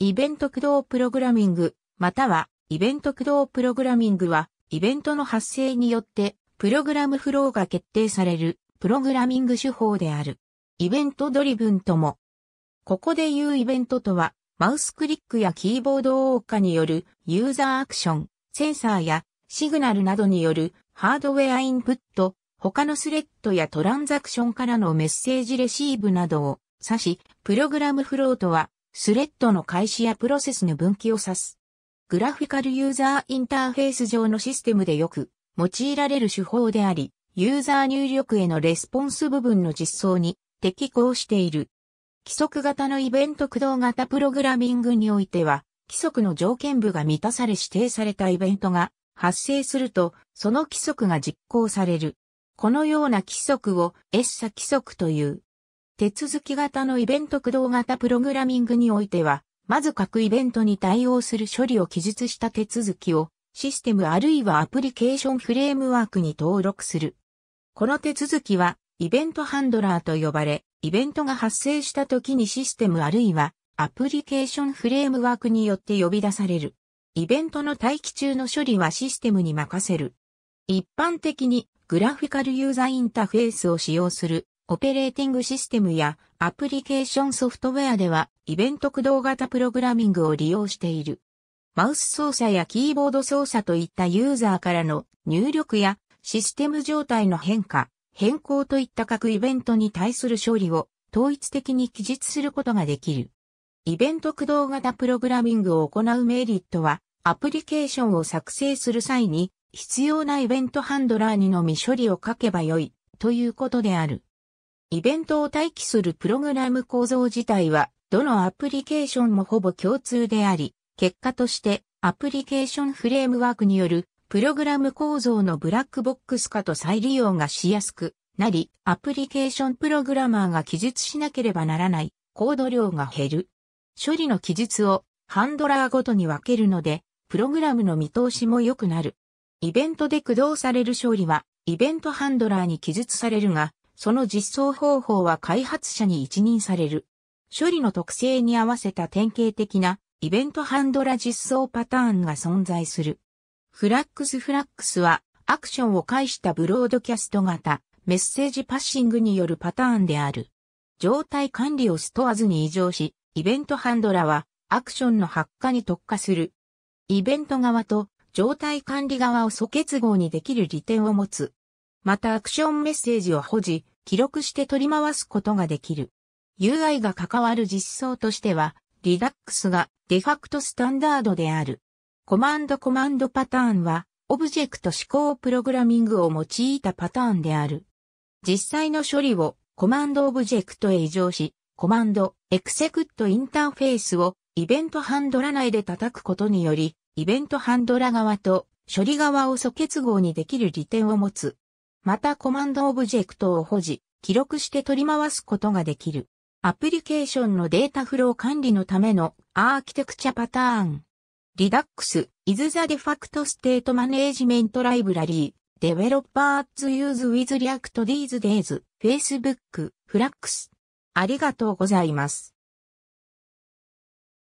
イベント駆動プログラミング、またはイベント駆動プログラミングは、イベントの発生によって、プログラムフローが決定される、プログラミング手法である。イベントドリブンとも。ここで言うイベントとは、マウスクリックやキーボード応化によるユーザーアクション、センサーやシグナルなどによるハードウェアインプット、他のスレッドやトランザクションからのメッセージレシーブなどを指し、プログラムフローとはスレッドの開始やプロセスの分岐を指す。グラフィカルユーザーインターフェース上のシステムでよく用いられる手法であり、ユーザー入力へのレスポンス部分の実装に適合している。規則型のイベント駆動型プログラミングにおいては、規則の条件部が満たされ指定されたイベントが発生すると、その規則が実行される。このような規則を S 鎖規則という。手続き型のイベント駆動型プログラミングにおいては、まず各イベントに対応する処理を記述した手続きをシステムあるいはアプリケーションフレームワークに登録する。この手続きはイベントハンドラーと呼ばれ、イベントが発生した時にシステムあるいはアプリケーションフレームワークによって呼び出される。イベントの待機中の処理はシステムに任せる。一般的にグラフィカルユーザーインターフェースを使用するオペレーティングシステムやアプリケーションソフトウェアではイベント駆動型プログラミングを利用している。マウス操作やキーボード操作といったユーザーからの入力やシステム状態の変化、変更といった各イベントに対する処理を統一的に記述することができる。イベント駆動型プログラミングを行うメリットは、アプリケーションを作成する際に必要なイベントハンドラーにのみ処理を書けばよいということである。イベントを待機するプログラム構造自体は、どのアプリケーションもほぼ共通であり、結果としてアプリケーションフレームワークによるプログラム構造のブラックボックス化と再利用がしやすくなり、アプリケーションプログラマーが記述しなければならないコード量が減る。処理の記述をハンドラーごとに分けるので、プログラムの見通しも良くなる。イベントで駆動される処理は、イベントハンドラーに記述されるが、その実装方法は開発者に一任される。処理の特性に合わせた典型的なイベントハンドラ実装パターンが存在する。フラックスフラックスはアクションを介したブロードキャスト型メッセージパッシングによるパターンである。状態管理をストアずに異常し、イベントハンドラはアクションの発火に特化する。イベント側と状態管理側を素結合にできる利点を持つ。またアクションメッセージを保持、記録して取り回すことができる。UI が関わる実装としては、リダックスがデファクトスタンダードである。コマンドコマンドパターンは、オブジェクト指向プログラミングを用いたパターンである。実際の処理をコマンドオブジェクトへ移乗し、コマンドエクセクットインターフェースをイベントハンドラ内で叩くことにより、イベントハンドラ側と処理側を素結合にできる利点を持つ。またコマンドオブジェクトを保持、記録して取り回すことができる。アプリケーションのデータフロー管理のためのアーキテクチャパターン。Redux is the de facto state management library developers use with React these days Facebook Flux。ありがとうございます。